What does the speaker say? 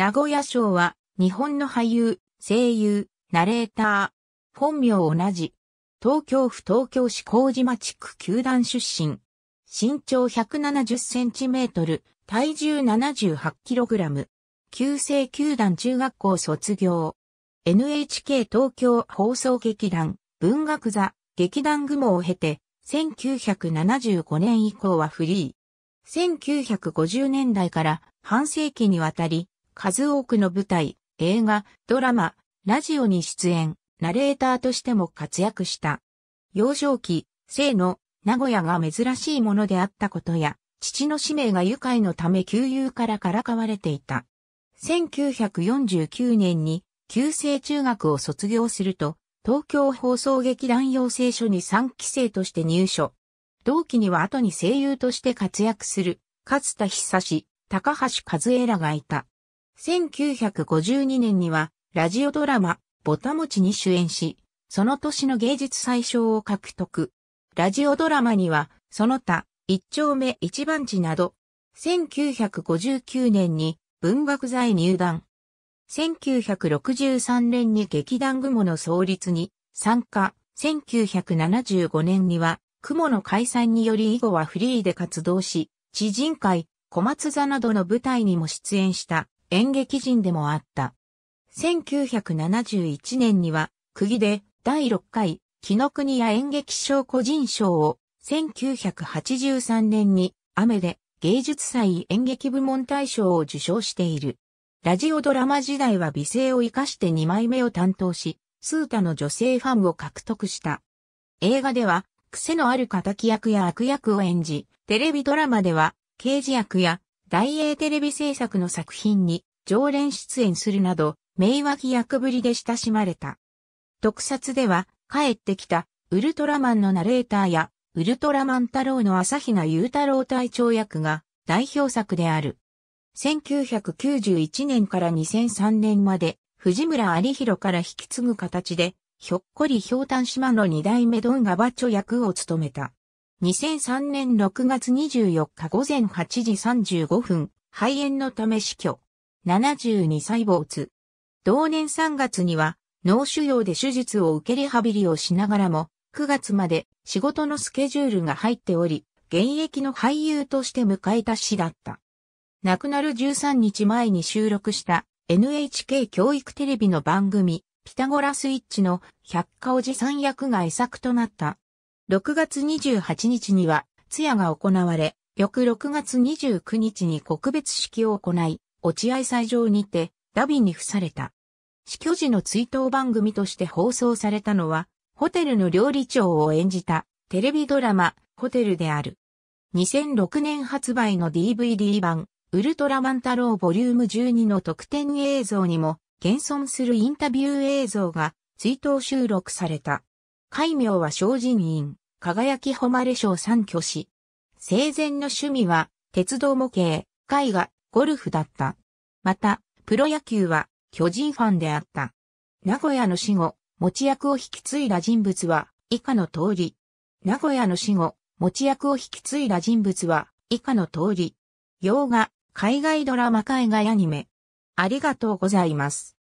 名古屋賞は、日本の俳優、声優、ナレーター。本名同じ。東京府東京市麹島地区球団出身。身長170センチメートル、体重78キログラム。旧制球団中学校卒業。NHK 東京放送劇団、文学座、劇団雲を経て、1975年以降はフリー。1950年代から半世紀にわたり、数多くの舞台、映画、ドラマ、ラジオに出演、ナレーターとしても活躍した。幼少期、生の名古屋が珍しいものであったことや、父の使命が愉快のため旧友からからかわれていた。1949年に旧制中学を卒業すると、東京放送劇団養成所に3期生として入所。同期には後に声優として活躍する、勝田久志、高橋和恵らがいた。1952年には、ラジオドラマ、ボタモチに主演し、その年の芸術最賞を獲得。ラジオドラマには、その他、一丁目一番地など、1959年に文学へ入団。1963年に劇団雲の創立に参加。1975年には、雲の解散により以後はフリーで活動し、知人会、小松座などの舞台にも出演した。演劇人でもあった。1971年には、釘で第6回、木の国や演劇賞個人賞を、1983年に、雨で芸術祭演劇部門大賞を受賞している。ラジオドラマ時代は美声を活かして2枚目を担当し、数多の女性ファンを獲得した。映画では、癖のある仇役や悪役を演じ、テレビドラマでは、刑事役や大英テレビ制作の作品に常連出演するなど、名脇役ぶりで親しまれた。特撮では、帰ってきた、ウルトラマンのナレーターや、ウルトラマン太郎の朝比奈雄太郎隊長役が代表作である。1991年から2003年まで、藤村有弘から引き継ぐ形で、ひょっこりひょうたん島の二代目ドンガバチョ役を務めた。2003年6月24日午前8時35分、肺炎のため死去。72歳没。同年3月には、脳腫瘍で手術を受けリハビリをしながらも、9月まで仕事のスケジュールが入っており、現役の俳優として迎えた死だった。亡くなる13日前に収録した NHK 教育テレビの番組、ピタゴラスイッチの百科おじさん役が遺作となった6月28日には通夜が行われ、翌6月29日に告別式を行い、落合斎場にて、ダビに付された。死去時の追悼番組として放送されたのは、ホテルの料理長を演じたテレビドラマ、ホテルである。2006年発売の DVD 版、ウルトラマン太郎ボリューム12の特典映像にも、現存するインタビュー映像が追悼収録された。戒名は精進院。輝き誉れ賞三挙し、生前の趣味は、鉄道模型、絵画、ゴルフだった。また、プロ野球は、巨人ファンであった。名古屋の死後、持ち役を引き継いだ人物は、以下の通り。名古屋の死後、持ち役を引き継いだ人物は、以下の通り。洋画、海外ドラマ海外アニメ。ありがとうございます。